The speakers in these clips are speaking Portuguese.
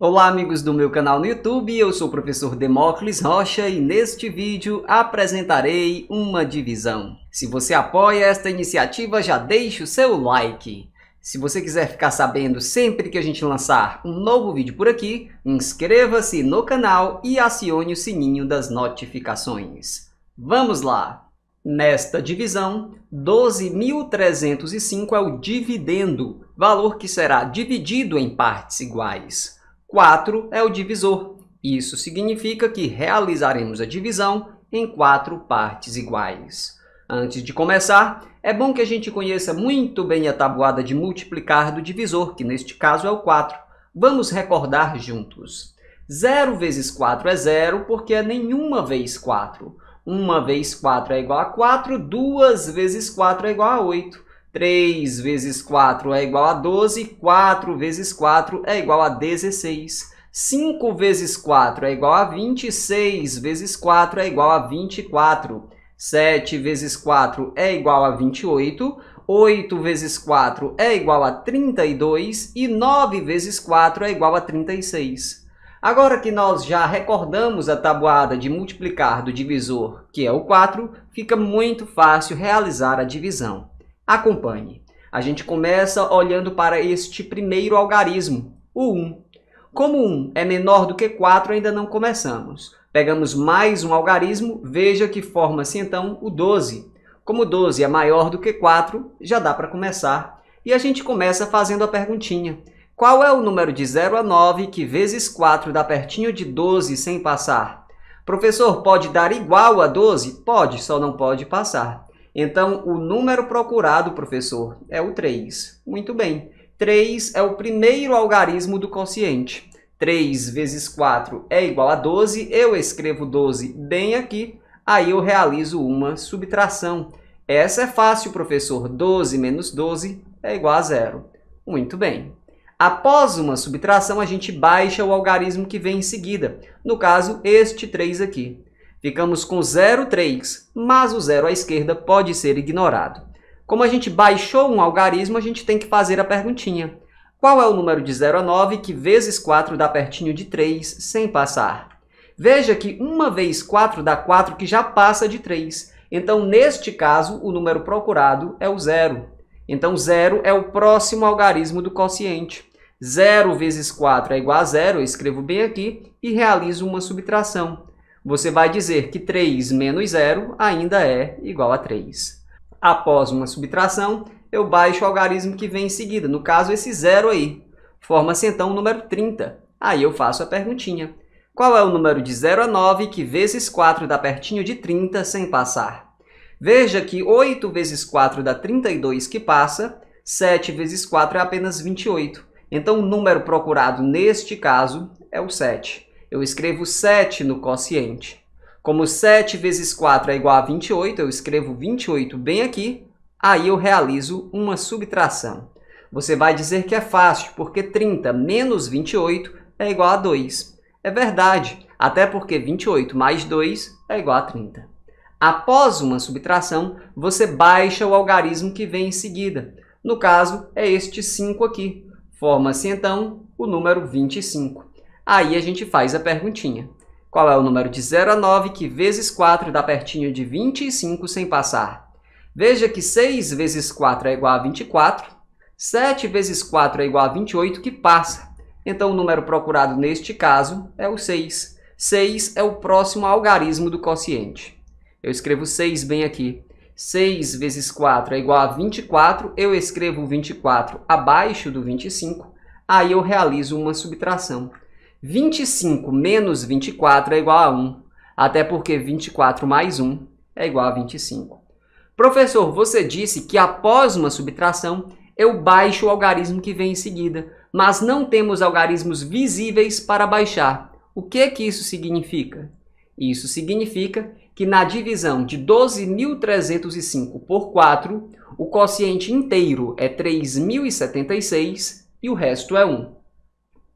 Olá amigos do meu canal no YouTube, eu sou o professor Demócles Rocha e neste vídeo apresentarei uma divisão. Se você apoia esta iniciativa, já deixe o seu like. Se você quiser ficar sabendo sempre que a gente lançar um novo vídeo por aqui, inscreva-se no canal e acione o sininho das notificações. Vamos lá! Nesta divisão, 12.305 é o dividendo, valor que será dividido em partes iguais. 4 é o divisor. Isso significa que realizaremos a divisão em quatro partes iguais. Antes de começar, é bom que a gente conheça muito bem a tabuada de multiplicar do divisor, que neste caso é o 4. Vamos recordar juntos. 0 vezes 4 é 0, porque é nenhuma vez 4. 1 vezes 4 é igual a 4, 2 vezes 4 é igual a 8. 3 vezes 4 é igual a 12, 4 vezes 4 é igual a 16, 5 vezes 4 é igual a 20, 6 vezes 4 é igual a 24, 7 vezes 4 é igual a 28, 8 vezes 4 é igual a 32 e 9 vezes 4 é igual a 36. Agora que nós já recordamos a tabuada de multiplicar do divisor, que é o 4, fica muito fácil realizar a divisão. Acompanhe. A gente começa olhando para este primeiro algarismo, o 1. Como 1 é menor do que 4, ainda não começamos. Pegamos mais um algarismo, veja que forma-se então o 12. Como 12 é maior do que 4, já dá para começar. E a gente começa fazendo a perguntinha. Qual é o número de 0 a 9 que vezes 4 dá pertinho de 12 sem passar? Professor, pode dar igual a 12? Pode, só não pode passar. Então, o número procurado, professor, é o 3. Muito bem. 3 é o primeiro algarismo do quociente. 3 vezes 4 é igual a 12. Eu escrevo 12 bem aqui. Aí eu realizo uma subtração. Essa é fácil, professor. 12 menos 12 é igual a zero. Muito bem. Após uma subtração, a gente baixa o algarismo que vem em seguida. No caso, este 3 aqui. Ficamos com 0,3, mas o zero à esquerda pode ser ignorado. Como a gente baixou um algarismo, a gente tem que fazer a perguntinha. Qual é o número de 0 a 9 que vezes 4 dá pertinho de 3 sem passar? Veja que uma vez 4 dá 4 que já passa de 3. Então, neste caso, o número procurado é o zero. Então, zero é o próximo algarismo do quociente. 0 vezes 4 é igual a zero, eu escrevo bem aqui, e realizo uma subtração você vai dizer que 3 menos 0 ainda é igual a 3. Após uma subtração, eu baixo o algarismo que vem em seguida, no caso esse zero aí. Forma-se então o número 30. Aí eu faço a perguntinha. Qual é o número de 0 a 9 que vezes 4 dá pertinho de 30 sem passar? Veja que 8 vezes 4 dá 32 que passa, 7 vezes 4 é apenas 28. Então o número procurado neste caso é o 7 eu escrevo 7 no quociente. Como 7 vezes 4 é igual a 28, eu escrevo 28 bem aqui, aí eu realizo uma subtração. Você vai dizer que é fácil, porque 30 menos 28 é igual a 2. É verdade, até porque 28 mais 2 é igual a 30. Após uma subtração, você baixa o algarismo que vem em seguida. No caso, é este 5 aqui. Forma-se, então, o número 25. Aí a gente faz a perguntinha. Qual é o número de 0 a 9 que vezes 4 dá pertinho de 25 sem passar? Veja que 6 vezes 4 é igual a 24, 7 vezes 4 é igual a 28 que passa. Então o número procurado neste caso é o 6. 6 é o próximo algarismo do quociente. Eu escrevo 6 bem aqui. 6 vezes 4 é igual a 24, eu escrevo 24 abaixo do 25, aí eu realizo uma subtração. 25 menos 24 é igual a 1, até porque 24 mais 1 é igual a 25. Professor, você disse que após uma subtração, eu baixo o algarismo que vem em seguida, mas não temos algarismos visíveis para baixar. O que, que isso significa? Isso significa que na divisão de 12.305 por 4, o quociente inteiro é 3.076 e o resto é 1.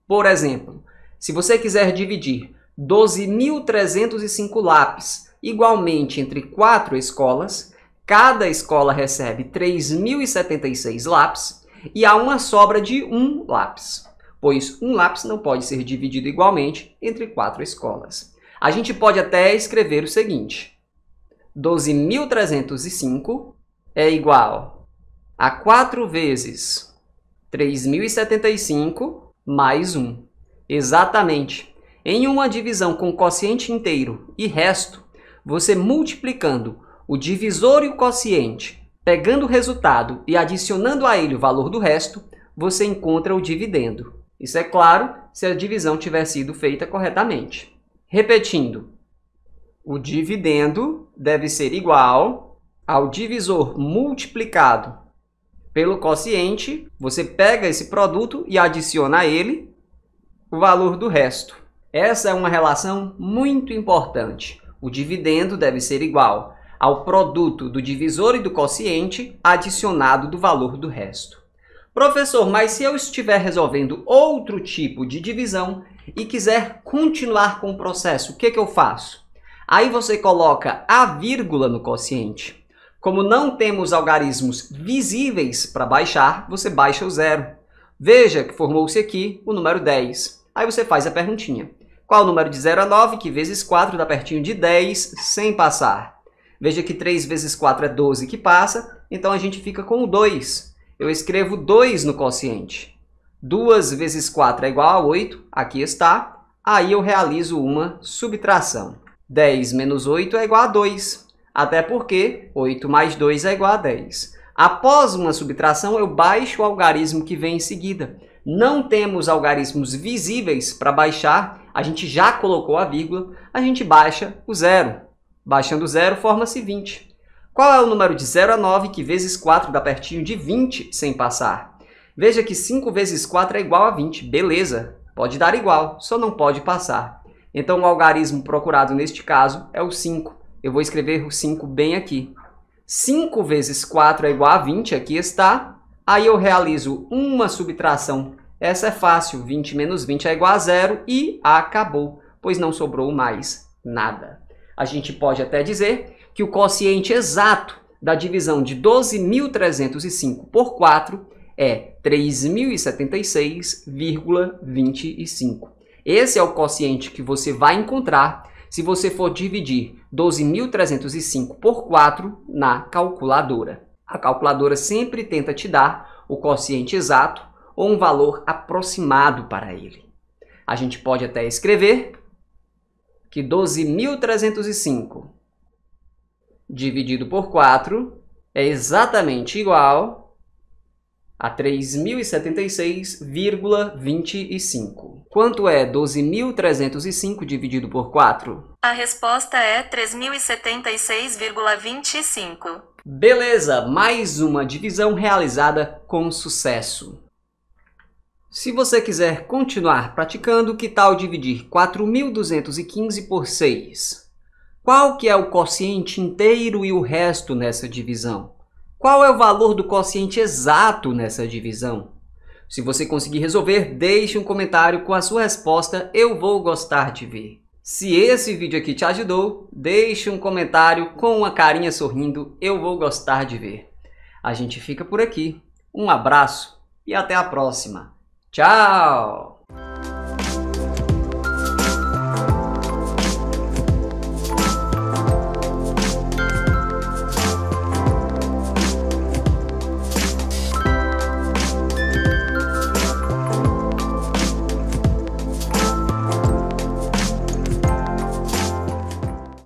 Por exemplo, se você quiser dividir 12.305 lápis igualmente entre quatro escolas, cada escola recebe 3.076 lápis e há uma sobra de um lápis, pois um lápis não pode ser dividido igualmente entre quatro escolas. A gente pode até escrever o seguinte: 12.305 é igual a 4 vezes 3.075 mais 1. Exatamente. Em uma divisão com quociente inteiro e resto, você multiplicando o divisor e o quociente, pegando o resultado e adicionando a ele o valor do resto, você encontra o dividendo. Isso é claro se a divisão tiver sido feita corretamente. Repetindo, o dividendo deve ser igual ao divisor multiplicado pelo quociente, você pega esse produto e adiciona a ele o valor do resto. Essa é uma relação muito importante. O dividendo deve ser igual ao produto do divisor e do quociente adicionado do valor do resto. Professor, mas se eu estiver resolvendo outro tipo de divisão e quiser continuar com o processo, o que, que eu faço? Aí você coloca a vírgula no quociente. Como não temos algarismos visíveis para baixar, você baixa o zero. Veja que formou-se aqui o número 10. Aí você faz a perguntinha. Qual o número de 0 a 9, que vezes 4 dá pertinho de 10, sem passar? Veja que 3 vezes 4 é 12 que passa, então a gente fica com o 2. Eu escrevo 2 no quociente. 2 vezes 4 é igual a 8, aqui está. Aí eu realizo uma subtração. 10 menos 8 é igual a 2, até porque 8 mais 2 é igual a 10. Após uma subtração, eu baixo o algarismo que vem em seguida não temos algarismos visíveis para baixar, a gente já colocou a vírgula, a gente baixa o zero. Baixando o zero, forma-se 20. Qual é o número de 0 a 9 que vezes 4 dá pertinho de 20 sem passar? Veja que 5 vezes 4 é igual a 20, beleza. Pode dar igual, só não pode passar. Então, o algarismo procurado neste caso é o 5. Eu vou escrever o 5 bem aqui. 5 vezes 4 é igual a 20, aqui está, Aí eu realizo uma subtração. Essa é fácil, 20 menos 20 é igual a zero e acabou, pois não sobrou mais nada. A gente pode até dizer que o quociente exato da divisão de 12.305 por 4 é 3.076,25. Esse é o quociente que você vai encontrar se você for dividir 12.305 por 4 na calculadora. A calculadora sempre tenta te dar o quociente exato ou um valor aproximado para ele. A gente pode até escrever que 12.305 dividido por 4 é exatamente igual a 3.076,25. Quanto é 12.305 dividido por 4? A resposta é 3.076,25. Beleza, mais uma divisão realizada com sucesso. Se você quiser continuar praticando, que tal dividir 4.215 por 6? Qual que é o quociente inteiro e o resto nessa divisão? Qual é o valor do quociente exato nessa divisão? Se você conseguir resolver, deixe um comentário com a sua resposta, eu vou gostar de ver. Se esse vídeo aqui te ajudou, deixe um comentário com uma carinha sorrindo, eu vou gostar de ver. A gente fica por aqui. Um abraço e até a próxima. Tchau!